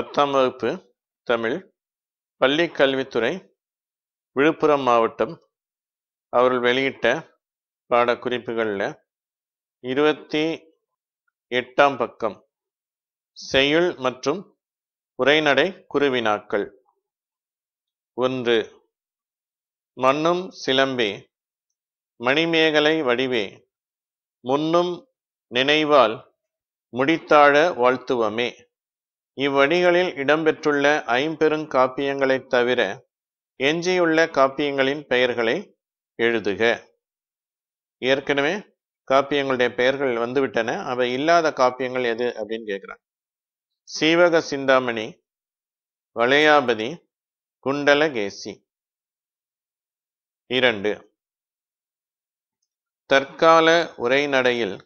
பத்தாம் வகுப்பு தமிழ் பள்ளி கல்வித்துறை விழுப்புரம் மாவட்டம் அவர்கள் வெளியிட்ட பாடக்குறிப்புகளில் இருபத்தி எட்டாம் பக்கம் செய்யுள் மற்றும் உரைநடை குருவினாக்கள் ஒன்று மண்ணும் சிலம்பே மணிமேகலை வடிவே முன்னும் நினைவால் முடித்தாழ வாழ்த்துவமே இவ்வடிகளில் இடம்பெற்றுள்ள ஐம்பெருங்காப்பியங்களைத் தவிர எஞ்சியுள்ள காப்பியங்களின் பெயர்களை எழுதுக ஏற்கனவே காப்பியங்களுடைய பெயர்கள் வந்துவிட்டன அவை இல்லாத காப்பியங்கள் எது அப்படின்னு கேட்குறாங்க சீவக சிந்தாமணி வளையாபதி குண்டலகேசி இரண்டு தற்கால உரைநடையில்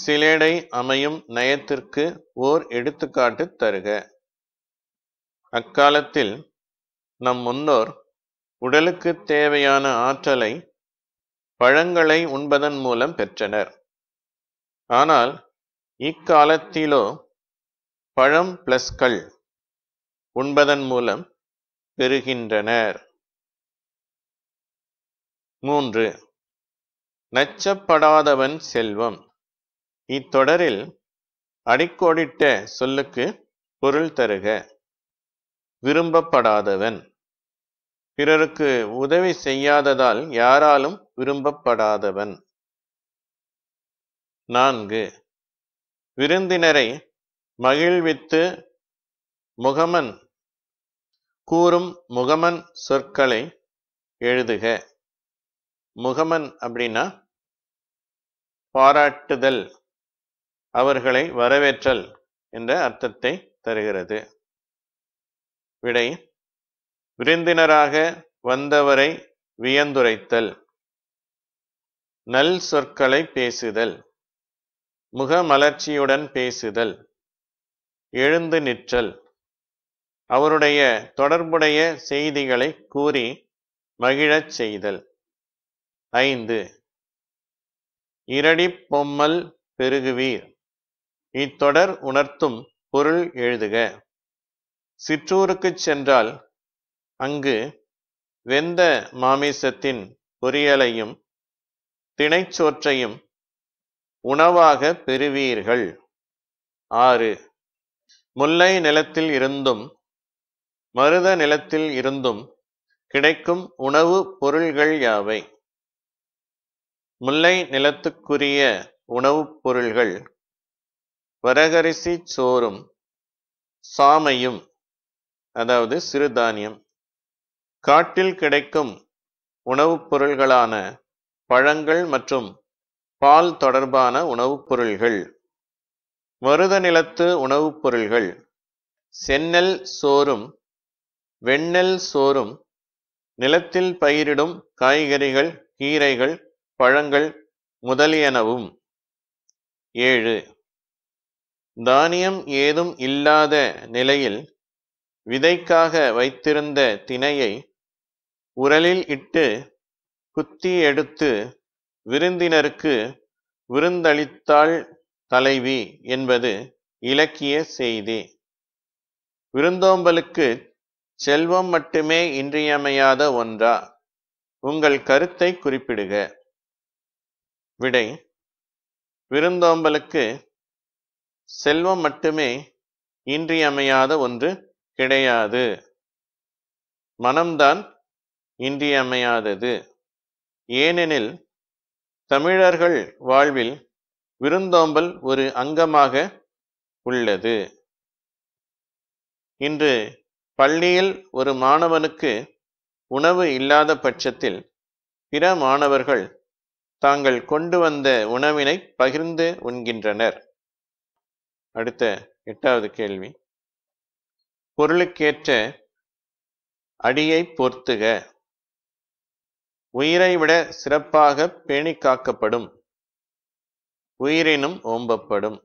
சிலேடை அமையும் நயத்திற்கு ஓர் எடுத்துக்காட்டு தருக அக்காலத்தில் நம் முன்னோர் உடலுக்கு தேவையான ஆற்றலை பழங்களை உண்பதன் மூலம் பெற்றனர் ஆனால் இக்காலத்திலோ பழம் பிளஸ் கல் உண்பதன் மூலம் பெறுகின்றனர் மூன்று நச்சப்படாதவன் செல்வம் இத்தொடரில் அடிக்கோடிட்ட சொல்லுக்கு பொருள் தருக விரும்பப்படாதவன் பிறருக்கு உதவி செய்யாததால் யாராலும் விரும்பப்படாதவன் நான்கு விருந்தினரை மகிழ்வித்து முகமன் கூறும் முகமன் சொற்களை எழுதுக முகமன் அப்படின்னா பாராட்டுதல் அவர்களை வரவேற்றல் என்ற அர்த்தத்தை தருகிறது விடை விருந்தினராக வந்தவரை வியந்துரைத்தல் நல் சொற்களை பேசுதல் முகமலர்ச்சியுடன் பேசுதல் எழுந்து நிற்றல் அவருடைய தொடர்புடைய செய்திகளை கூறி மகிழச் செய்தல் ஐந்து இரடி பொம்மல் பெருகுவீர் இத்தொடர் உணர்த்தும் பொருள் எழுதுக சிற்றூருக்குச் சென்றால் அங்கு வெந்த மாமிசத்தின் பொரியலையும் திணைச்சோற்றையும் உணவாக பெறுவீர்கள் ஆறு முல்லை நிலத்தில் இருந்தும் மருத நிலத்தில் இருந்தும் கிடைக்கும் உணவு பொருள்கள் யாவை முல்லை நிலத்துக்குரிய உணவுப் பொருள்கள் வரகரிசி சோறும் சாமையும் அதாவது சிறுதானியம் காட்டில் கிடைக்கும் உணவுப் பொருள்களான பழங்கள் மற்றும் பால் தொடர்பான உணவுப் பொருள்கள் மருத நிலத்து உணவுப் பொருள்கள் செந்நெல் சோறும் வெண்ணெல் சோறும் நிலத்தில் பயிரிடும் காய்கறிகள் கீரைகள் பழங்கள் முதலியனவும் ஏழு தானியம் ஏதும் இல்லாத நிலையில் விதைக்காக வைத்திருந்த தினையை உரலில் இட்டு குத்தி எடுத்து விருந்தினருக்கு விருந்தளித்தாள் தலைவி என்பது இலக்கிய செய்தி விருந்தோம்பலுக்கு செல்வம் மட்டுமே இன்றியமையாத ஒன்றா உங்கள் கருத்தை குறிப்பிடுக விடை விருந்தோம்பலுக்கு செல்வம் மட்டுமே இன்றியமையாத ஒன்று கிடையாது மனம்தான் இன்றியமையாதது ஏனெனில் தமிழர்கள் வாழ்வில் விருந்தோம்பல் ஒரு அங்கமாக உள்ளது இன்று பள்ளியில் ஒரு மாணவனுக்கு உணவு இல்லாத பட்சத்தில் பிற மாணவர்கள் தாங்கள் கொண்டு வந்த உணவினை பகிர்ந்து உண்கின்றனர் அடுத்த எட்டாவது கேள்வி பொருளுக்கேற்ற அடியை பொறுத்துக உயிரை விட சிறப்பாக பேணி காக்கப்படும் உயிரினும் ஓம்பப்படும்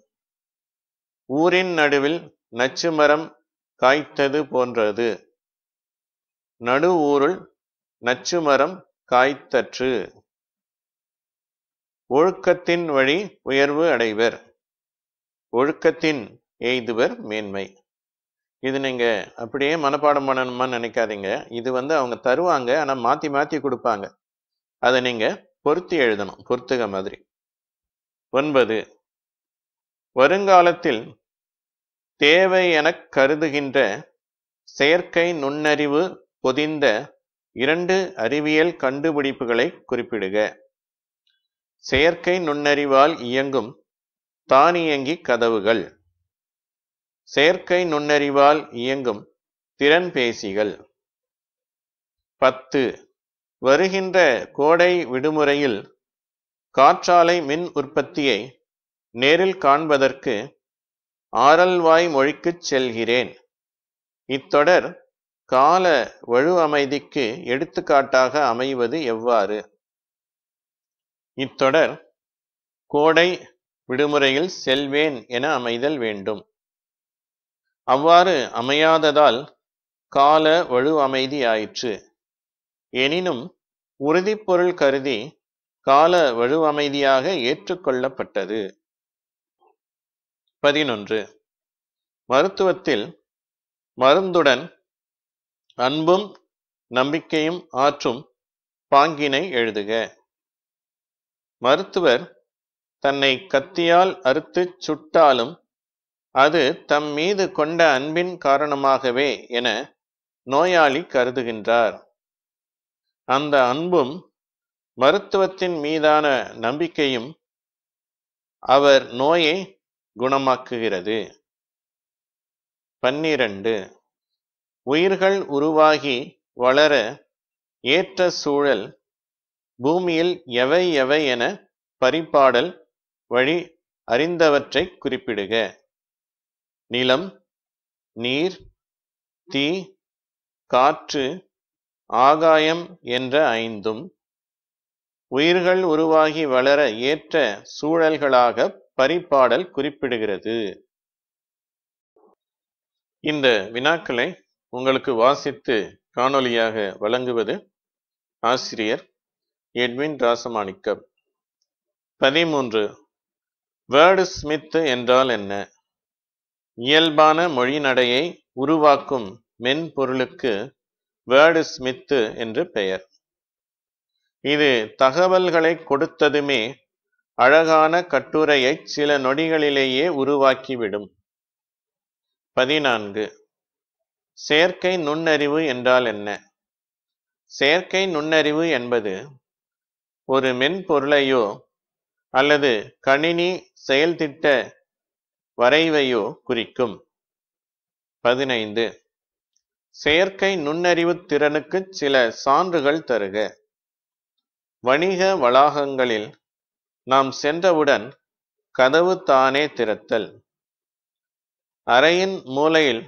ஊரின் நடுவில் நச்சு மரம் காய்த்தது போன்றது நடு ஊருள் நச்சு மரம் காய்த்தற்று ஒழுக்கத்தின் வழி உயர்வு அடைவர் ஒழுக்கத்தின் எய்துவர் மேன்மை இது நீங்கள் அப்படியே மனப்பாடம் பண்ணணுமா நினைக்காதீங்க இது வந்து அவங்க தருவாங்க ஆனால் மாற்றி மாற்றி கொடுப்பாங்க அதை நீங்கள் பொருத்தி எழுதணும் பொருத்துக மாதிரி ஒன்பது வருங்காலத்தில் தேவை எனக் கருதுகின்ற செயற்கை நுண்ணறிவு பொதிந்த இரண்டு அறிவியல் கண்டுபிடிப்புகளை குறிப்பிடுக செயற்கை நுண்ணறிவால் இயங்கும் தானியங்கி கதவுகள் செயற்கை நுண்ணறிவால் இயங்கும் திறன் பேசிகள் பத்து வருகின்ற கோடை விடுமுறையில் காற்றாலை மின் உற்பத்தியை நேரில் காண்பதற்கு ஆரல்வாய் மொழிக்குச் செல்கிறேன் இத்தொடர் கால வலு அமைதிக்கு எடுத்துக்காட்டாக அமைவது எவ்வாறு இத்தொடர் கோடை விடுமுறையில் செல்வேன் என அமைதல் வேண்டும் அவ்வாறு அமையாததால் கால வலு அமைதி ஆயிற்று எனினும் உறுதிப்பொருள் கருதி கால வலு அமைதியாக ஏற்றுக்கொள்ளப்பட்டது பதினொன்று மருத்துவத்தில் மருந்துடன் அன்பும் நம்பிக்கையும் ஆற்றும் பாங்கினை எழுதுக மருத்துவர் தன்னை கத்தியால் அறுத்துச் சுட்டாலும் அது தம் மீது கொண்ட அன்பின் காரணமாகவே என நோயாளி கருதுகின்றார் அந்த அன்பும் மருத்துவத்தின் மீதான நம்பிக்கையும் அவர் நோயை குணமாக்குகிறது பன்னிரண்டு உயிர்கள் உருவாகி வளர ஏற்ற சூழல் பூமியில் எவை எவை என பரிபாடல் வழி அறிந்தவற்றை குறிப்பிடுக நிலம் நீர் தீ காற்று ஆகாயம் என்ற ஐந்தும் உயிர்கள் உருவாகி வளர ஏற்ற சூழல்களாக பரிபாடல் குறிப்பிடுகிறது இந்த வினாக்களை உங்களுக்கு வாசித்து காணொலியாக வழங்குவது ஆசிரியர் எட்வின் ராசமாணிக்கம் பதிமூன்று வேர்டு ஸ்மித்து என்றால் என்ன இயல்பான மொழிநடையை உருவாக்கும் மென்பொருளுக்கு வேர்டு ஸ்மித்து என்று பெயர் இது தகவல்களை கொடுத்ததுமே அழகான கட்டுரையை சில நொடிகளிலேயே உருவாக்கிவிடும் பதினான்கு செயற்கை நுண்ணறிவு என்றால் என்ன செயற்கை நுண்ணறிவு என்பது ஒரு மென்பொருளையோ அல்லது கணினி செயல்திட்ட வரைவையோ குறிக்கும் பதினைந்து செயற்கை நுண்ணறிவு திறனுக்கு சில சான்றுகள் தருக வணிக வளாகங்களில் நாம் சென்றவுடன் கதவு தானே திறத்தல் அறையின் மூலையில்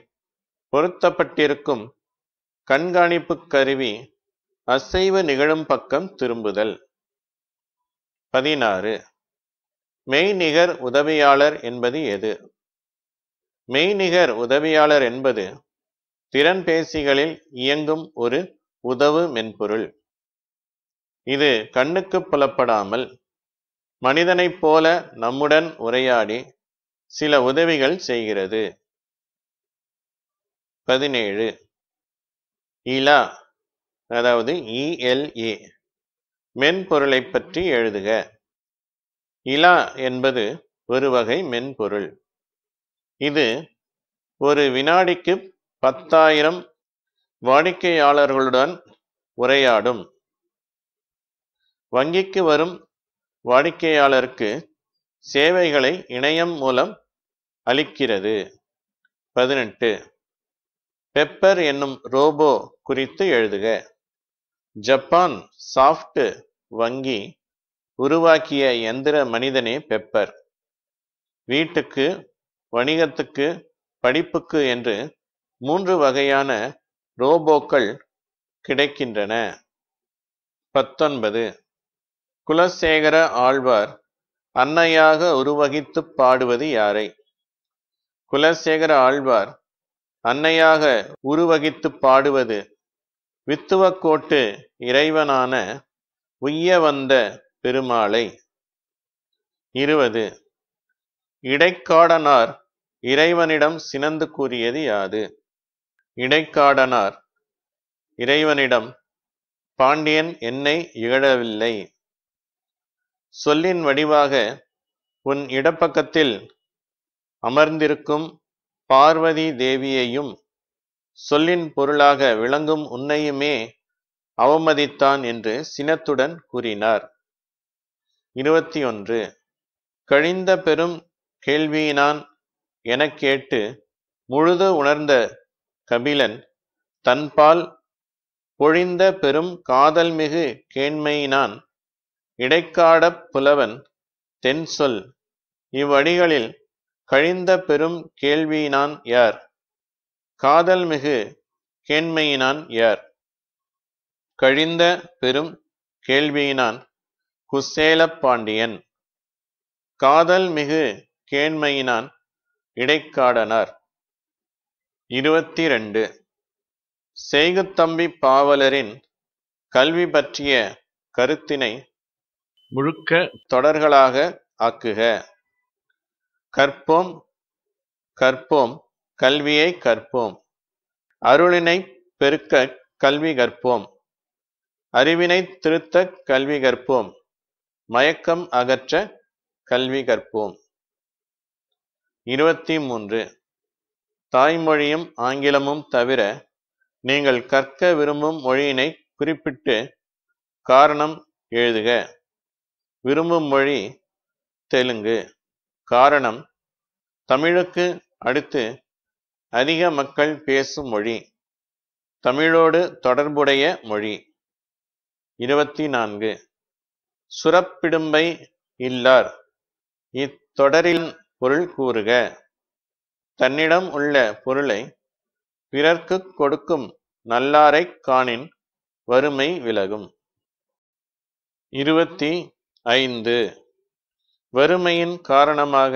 பொருத்தப்பட்டிருக்கும் கண்காணிப்பு கருவி அசைவு நிகழும் பக்கம் திரும்புதல் பதினாறு மெய்நிகர் உதவியாளர் என்பது எது மெய்நிகர் உதவியாளர் என்பது திறன்பேசிகளில் இயங்கும் ஒரு உதவு மென்பொருள் இது கண்ணுக்கு புலப்படாமல் மனிதனைப் போல நம்முடன் உரையாடி சில உதவிகள் செய்கிறது பதினேழு இலா அதாவது இஎல்ஏ மென்பொருளை பற்றி எழுதுக இலா என்பது ஒரு வகை மென்பொருள் இது ஒரு வினாடிக்கு பத்தாயிரம் வாடிக்கையாளர்களுடன் உரையாடும் வங்கிக்கு வரும் வாடிக்கையாளருக்கு சேவைகளை இணையம் மூலம் அளிக்கிறது பதினெட்டு பெப்பர் என்னும் ரோபோ குறித்து எழுதுக ஜப்பான் சாஃப்ட் வங்கி உருவாக்கிய எந்திர மனிதனே பெப்பர் வீட்டுக்கு வணிகத்துக்கு படிப்புக்கு என்று மூன்று வகையான ரோபோக்கள் கிடைக்கின்றன பத்தொன்பது குலசேகர ஆழ்வார் அன்னையாக உருவகித்து பாடுவது யாரை குலசேகர ஆழ்வார் அன்னையாக உருவகித்து பாடுவது வித்துவக்கோட்டு இறைவனான உய்ய வந்த பெருமாளை இருபது இடைக்காடனார் இறைவனிடம் சினந்து கூறியது யாது இடைக்காடனார் இறைவனிடம் பாண்டியன் என்னை இகழவில்லை சொல்லின் வடிவாக உன் இடப்பக்கத்தில் அமர்ந்திருக்கும் பார்வதி தேவியையும் சொல்லின் பொருளாக விளங்கும் உன்னையுமே அவமதித்தான் என்று சினத்துடன் கூறினார் இருபத்தி ஒன்று கழிந்த பெரும் கேள்வியினான் எனக் கேட்டு முழுது உணர்ந்த கபிலன் தன்பால் பொழிந்த பெரும் காதல்மிகு கேண்மையினான் இடைக்காடப் புலவன் தென் சொல் இவ்வடிகளில் கழிந்த பெரும் கேள்வியினான் யார் காதல்மிகு கேண்மையினான் யார் கழிந்த பெரும் கேள்வியினான் குசேலப்பாண்டியன் காதல் மிகு கேண்மையினான் இடைக்காடனார் இருபத்தி ரெண்டு செய்குத்தம்பி பாவலரின் கல்வி பற்றிய கருத்தினை முழுக்க தொடர்களாக ஆக்குக கற்போம் கற்போம் கல்வியை கற்போம் அருளினை பெருக்க கல்வி கற்போம் அறிவினை திருத்த கல்வி கற்போம் மயக்கம் அகற்ற கல்வி கற்போம் இருபத்தி மூன்று தாய்மொழியும் ஆங்கிலமும் தவிர நீங்கள் கற்க விரும்பும் மொழியினை குறிப்பிட்டு காரணம் எழுதுக விரும்பும் மொழி தெலுங்கு காரணம் தமிழுக்கு அடுத்து அதிக மக்கள் பேசும் மொழி தமிழோடு தொடர்புடைய மொழி இருபத்தி நான்கு சுரப்பிடும்பை இல்லார் இத்தொடரின் பொருள் கூறுக தன்னிடம் உள்ள பொருளை பிறர்க்குக் கொடுக்கும் நல்லாரைக் காணின் வறுமை விலகும் இருபத்தி ஐந்து வறுமையின் காரணமாக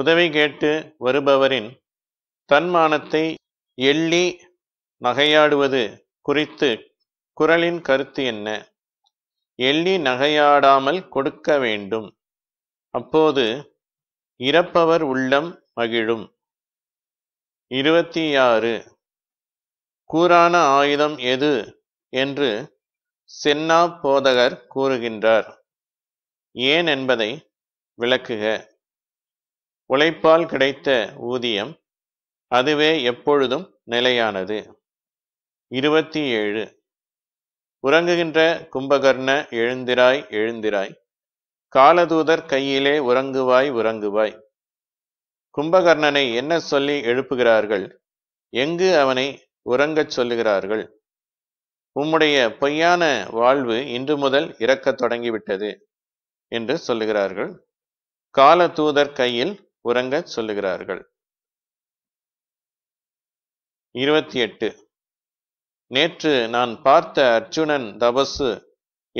உதவி கேட்டு வருபவரின் தன்மானத்தை எள்ளி நகையாடுவது குறித்து குரலின் கருத்து என்ன எள்ளி நகையாடாமல் கொடுக்க வேண்டும் அப்போது இறப்பவர் உள்ளம் மகிழும் இருபத்தி ஆறு கூரான ஆயுதம் எது என்று சென்னா போதகர் கூறுகின்றார் ஏன் என்பதை விளக்குக உழைப்பால் கிடைத்த ஊதியம் அதுவே எப்பொழுதும் நிலையானது இருபத்தி ஏழு உறங்குகின்ற கும்பகர்ண எழுந்திராய் எழுந்திராய் காலதூதர் கையிலே உறங்குவாய் உறங்குவாய் கும்பகர்ணனை என்ன சொல்லி எழுப்புகிறார்கள் எங்கு அவனை உறங்கச் சொல்லுகிறார்கள் உம்முடைய பொய்யான வாழ்வு இன்று முதல் இறக்கத் தொடங்கிவிட்டது என்று சொல்லுகிறார்கள் கால தூதர் கையில் உறங்கச் சொல்லுகிறார்கள் இருபத்தி எட்டு நேற்று நான் பார்த்த அர்ஜுனன் தபசு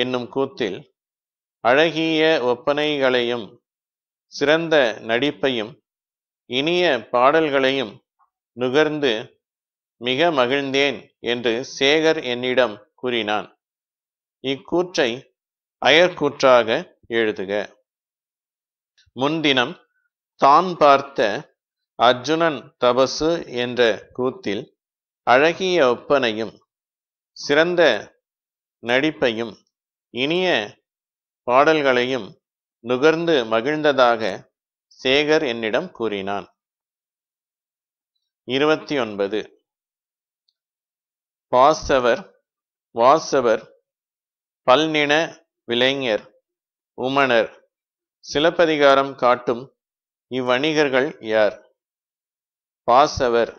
என்னும் கூத்தில் அழகிய ஒப்பனைகளையும் சிறந்த நடிப்பையும் இனிய பாடல்களையும் நுகர்ந்து மிக மகிழ்ந்தேன் என்று சேகர் என்னிடம் கூறினான் இக்கூற்றை அயற்கூற்றாக எழுதுக முன்தினம் தான் பார்த்த அர்ஜுனன் தபசு என்ற கூத்தில் அழகிய ஒப்பனையும் சிறந்த நடிப்பையும் இனிய பாடல்களையும் நுகர்ந்து மகிழ்ந்ததாக சேகர் என்னிடம் கூறினான் இருபத்தி ஒன்பது பாசவர் வாசவர் பல்நின விளைஞர் உமணர் சிலப்பதிகாரம் காட்டும் இவ்வணிகர்கள் யார் பாசவர்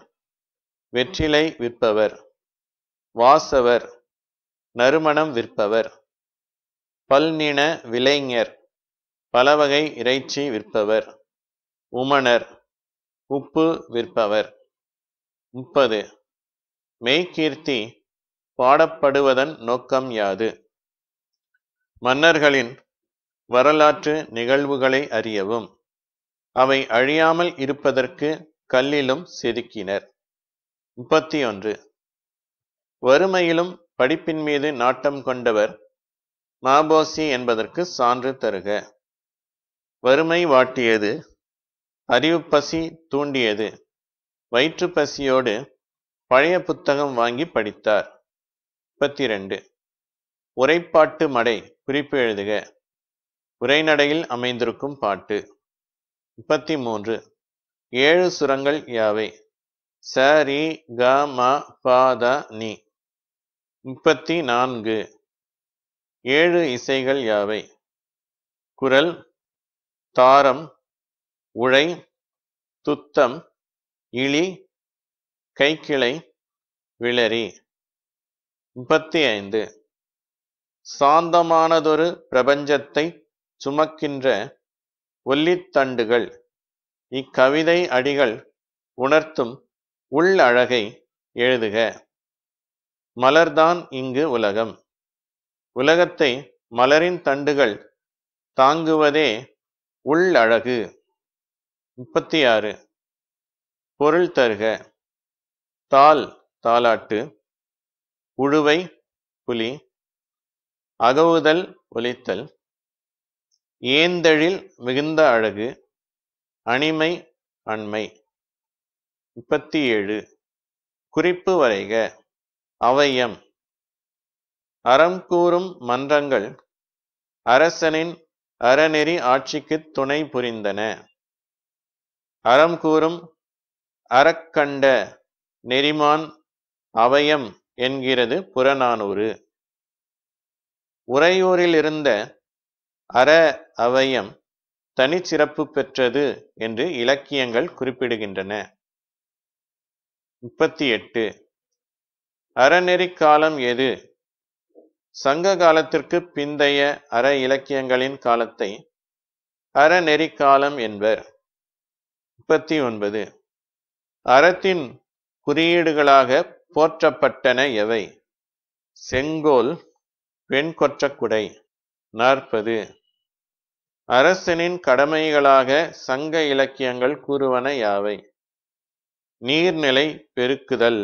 வெற்றிலை விற்பவர் வாசவர் நறுமணம் விற்பவர் பல்நின விலைஞர் பலவகை இறைச்சி விற்பவர் உமணர் உப்பு விற்பவர் முப்பது மெய்கீர்த்தி பாடப்படுவதன் நோக்கம் யாது மன்னர்களின் வரலாற்று நிகழ்வுகளை அறியவும் அவை அழியாமல் இருப்பதற்கு கல்லிலும் செதுக்கினர் முப்பத்தி ஒன்று வறுமையிலும் படிப்பின் மீது நாட்டம் கொண்டவர் மாபோசி என்பதற்கு சான்று தருக வறுமை வாட்டியது அறிவு பசி தூண்டியது வயிற்று பசியோடு பழைய புத்தகம் வாங்கி படித்தார் முப்பத்தி ரெண்டு உரைப்பாட்டு மடை குறிப்பு எழுதுக உரைநடையில் அமைந்திருக்கும் பாட்டு முப்பத்தி மூன்று ஏழு சுரங்கள் யாவை ச ரி க ம ப த நீ முப்பத்தி நான்கு ஏழு இசைகள் யாவை குரல் தாரம் உழை துத்தம் இழி கைக்கிளை விளரி முப்பத்தி ஐந்து சாந்தமானதொரு பிரபஞ்சத்தை சுமக்கின்ற ஒல்லித்தண்டுகள் இக்கவிதை அடிகள் உணர்த்தும் உள்ளழகை எழுதுக மலர்தான் இங்கு உலகம் உலகத்தை மலரின் தண்டுகள் தாங்குவதே உள்ளழகு முப்பத்தி ஆறு பொருள் தருக தால் தாலாட்டு உழுவை புலி அகவுதல் ஒலித்தல் ஏந்தழில் மிகுந்த அழகு அணிமை அண்மை முப்பத்தி ஏழு குறிப்பு வரைக அவையம் அறம் கூறும் மன்றங்கள் அரசனின் அறநெறி ஆட்சிக்குத் துணை புரிந்தன அறம் கூறும் அறக்கண்ட நெறிமான் அவயம் என்கிறது புறநானூறு உறையூரில் இருந்த அற அவயம் தனிச்சிறப்பு பெற்றது என்று இலக்கியங்கள் குறிப்பிடுகின்றன முப்பத்தி எட்டு அறநெறிக்காலம் எது சங்க காலத்திற்கு பிந்தைய அற இலக்கியங்களின் காலத்தை அறநெறிக்காலம் என்பர் முப்பத்தி ஒன்பது அறத்தின் குறியீடுகளாக போற்றப்பட்டன எவை செங்கோல் வெண்கொற்றக்குடை நாற்பது அரசனின் கடமைகளாக சங்க இலக்கியங்கள் கூறுவன யாவை நீர்நிலை பெருக்குதல்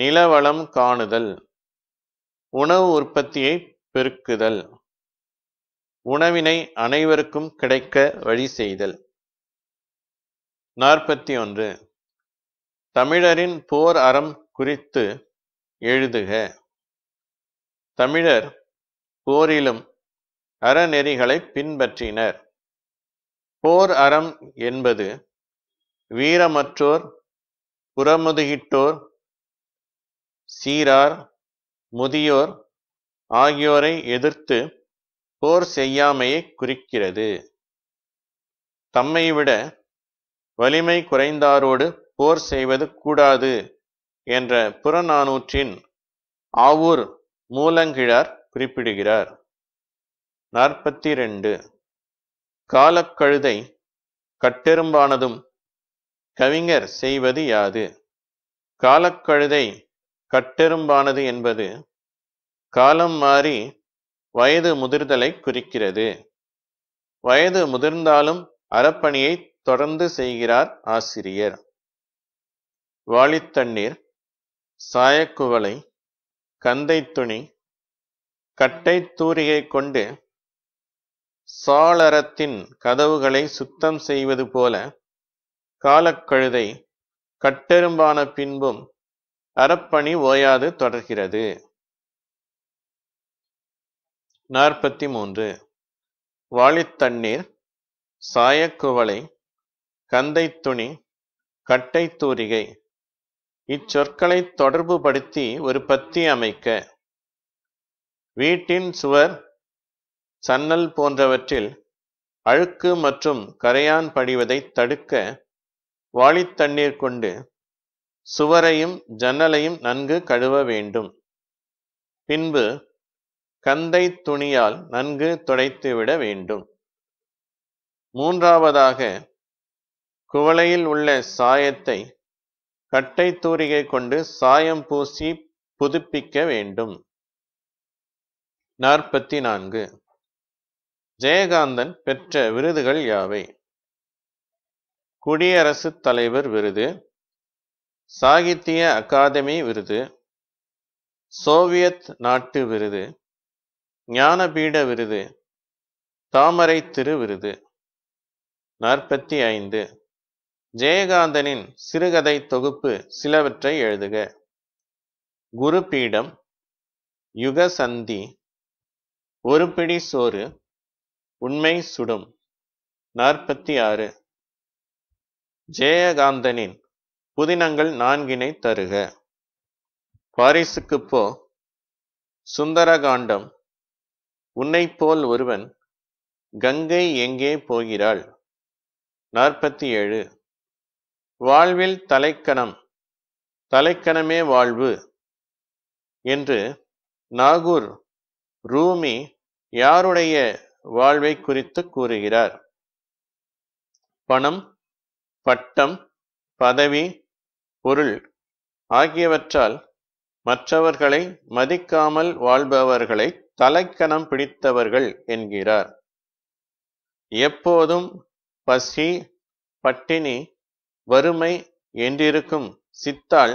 நிலவளம் காணுதல் உணவு உற்பத்தியை பெருக்குதல் உணவினை அனைவருக்கும் கிடைக்க வழி செய்தல் நாற்பத்தி ஒன்று தமிழரின் போர் அறம் குறித்து எழுதுக தமிழர் போரிலும் அறநெறிகளை பின்பற்றினர் போர் அறம் என்பது வீரமற்றோர் புறமுதுகிட்டோர் சீரார் முதியோர் ஆகியோரை எதிர்த்து போர் செய்யாமையை குறிக்கிறது தம்மைவிட வலிமை குறைந்தாரோடு போர் செய்வது கூடாது என்ற புறநானூற்றின் ஆவூர் மூலங்கிழார் குறிப்பிடுகிறார் நாற்பத்தி ரெண்டு காலக்கழுதை கட்டெரும்பானதும் கவிஞர் செய்வது யாது காலக்கழுதை கட்டெரும்பானது என்பது காலம் மாறி வயது முதிர்தலை குறிக்கிறது வயது முதிர்ந்தாலும் அறப்பணியை தொடர்ந்து செய்கிறார் ஆசிரியர் வாளித்தண்ணீர் சாயக்குவளை கந்தை துணி கட்டை தூரியை கொண்டு சாளரத்தின் கதவுகளை சுத்தம் செய்வது போல காலக்கழுதை கட்டெரும்பான பின்பும் அறப்பணி ஓயாது தொடர்கிறது நாற்பத்தி மூன்று வாளித்தண்ணீர் சாயக்குவளை கந்தை துணி கட்டை தூரிகை இச்சொற்களை தொடர்புபடுத்தி ஒரு பத்தி அமைக்க வீட்டின் சுவர் சன்னல் போன்றவற்றில் அழுக்கு மற்றும் கரையான் படிவதை தடுக்க வாளித்தண்ணீர் கொண்டு சுவரையும் ஜன்னலையும் நன்கு கழுவ வேண்டும் பின்பு கந்தை துணியால் நன்கு துடைத்துவிட வேண்டும் மூன்றாவதாக குவளையில் உள்ள சாயத்தை கட்டை தூரிகை கொண்டு சாயம் பூசி புதுப்பிக்க வேண்டும் நாற்பத்தி நான்கு ஜெயகாந்தன் பெற்ற விருதுகள் யாவை குடியரசுத் தலைவர் விருது சாகித்ய அகாதமி விருது சோவியத் நாட்டு விருது ஞானபீட விருது தாமரை திரு விருது நாற்பத்தி ஐந்து ஜெயகாந்தனின் சிறுகதை தொகுப்பு சிலவற்றை எழுதுக குருபீடம் யுகசந்தி ஒரு பிடி சோறு உண்மை சுடும் நாற்பத்தி ஆறு ஜெயகாந்தனின் புதினங்கள் நான்கினை தருக பாரிசுக்கு போ சுந்தரகாண்டம் உன்னை போல் ஒருவன் கங்கை எங்கே போகிறாள் நாற்பத்தி ஏழு வாழ்வில் தலைக்கணம் தலைக்கணமே வாழ்வு என்று நாகூர் ரூமி யாருடைய வாழ்வை குறித்து கூறுகிறார் பணம் பட்டம் பதவி பொருள் ஆகியவற்றால் மற்றவர்களை மதிக்காமல் வாழ்பவர்களை தலைக்கணம் பிடித்தவர்கள் என்கிறார் எப்போதும் பசி பட்டினி வறுமை என்றிருக்கும் சித்தாள்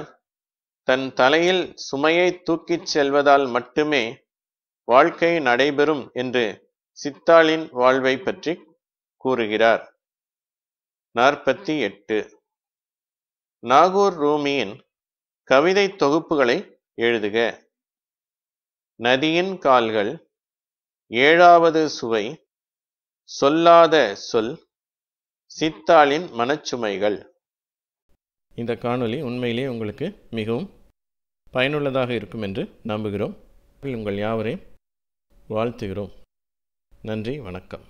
தன் தலையில் சுமையை தூக்கிச் செல்வதால் மட்டுமே வாழ்க்கை நடைபெறும் என்று சித்தாளின் வாழ்வை பற்றி கூறுகிறார் நாற்பத்தி எட்டு நாகூர் ரூமியின் கவிதை தொகுப்புகளை எழுதுக நதியின் கால்கள் ஏழாவது சுவை சொல்லாத சொல் சித்தாளின் மனச்சுமைகள் இந்த காணொளி உண்மையிலேயே உங்களுக்கு மிகவும் பயனுள்ளதாக இருக்கும் என்று நம்புகிறோம் உங்கள் யாவரையும் வாழ்த்துகிறோம் நன்றி வணக்கம்